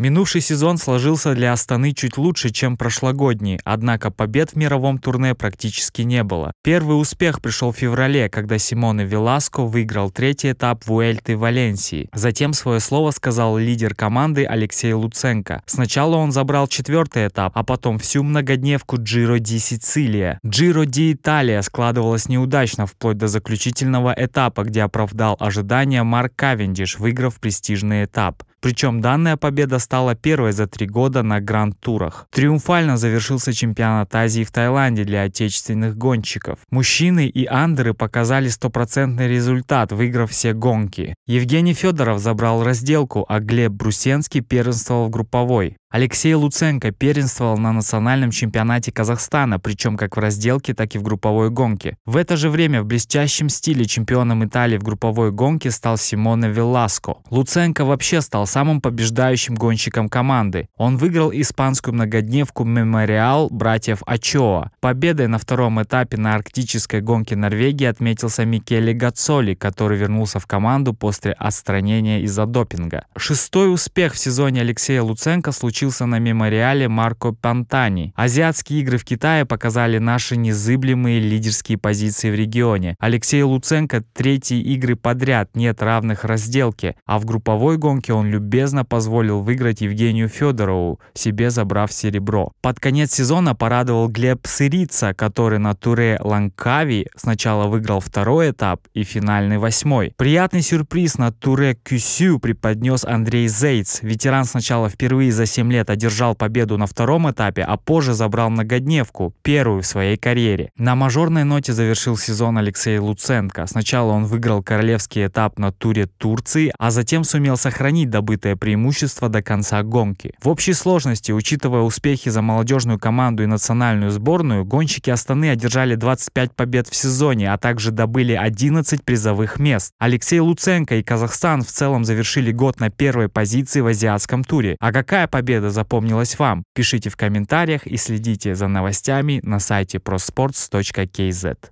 Минувший сезон сложился для Астаны чуть лучше, чем прошлогодний, однако побед в мировом турне практически не было. Первый успех пришел в феврале, когда Симоне Веласко выиграл третий этап Вуэльты Валенсии. Затем свое слово сказал лидер команды Алексей Луценко. Сначала он забрал четвертый этап, а потом всю многодневку Джиро Ди Сицилия. Джиро Ди Италия складывалась неудачно вплоть до заключительного этапа, где оправдал ожидания Марк Кавендиш, выиграв престижный этап. Причем данная победа стала первой за три года на гранд-турах. Триумфально завершился чемпионат Азии в Таиланде для отечественных гонщиков. Мужчины и андеры показали стопроцентный результат, выиграв все гонки. Евгений Федоров забрал разделку, а Глеб Брусенский первенствовал в групповой. Алексей Луценко первенствовал на национальном чемпионате Казахстана, причем как в разделке, так и в групповой гонке. В это же время в блестящем стиле чемпионом Италии в групповой гонке стал Симоне Веласко. Луценко вообще стал самым побеждающим гонщиком команды. Он выиграл испанскую многодневку «Мемориал» братьев Ачоа. Победой на втором этапе на арктической гонке Норвегии отметился Микеле Гацоли, который вернулся в команду после отстранения из-за допинга. Шестой успех в сезоне Алексея Луценко случился учился на мемориале Марко Пантани. Азиатские игры в Китае показали наши незыблемые лидерские позиции в регионе. Алексей Луценко третьи игры подряд, нет равных разделке, а в групповой гонке он любезно позволил выиграть Евгению Федорову, себе забрав серебро. Под конец сезона порадовал Глеб Сырица, который на туре Ланкави сначала выиграл второй этап и финальный восьмой. Приятный сюрприз на туре Кюсю преподнес Андрей Зейц. Ветеран сначала впервые за 7 лет одержал победу на втором этапе, а позже забрал многодневку, первую в своей карьере. На мажорной ноте завершил сезон Алексей Луценко. Сначала он выиграл королевский этап на туре Турции, а затем сумел сохранить добытое преимущество до конца гонки. В общей сложности, учитывая успехи за молодежную команду и национальную сборную, гонщики Астаны одержали 25 побед в сезоне, а также добыли 11 призовых мест. Алексей Луценко и Казахстан в целом завершили год на первой позиции в азиатском туре. А какая победа беседа запомнилась вам, пишите в комментариях и следите за новостями на сайте prosports.kz.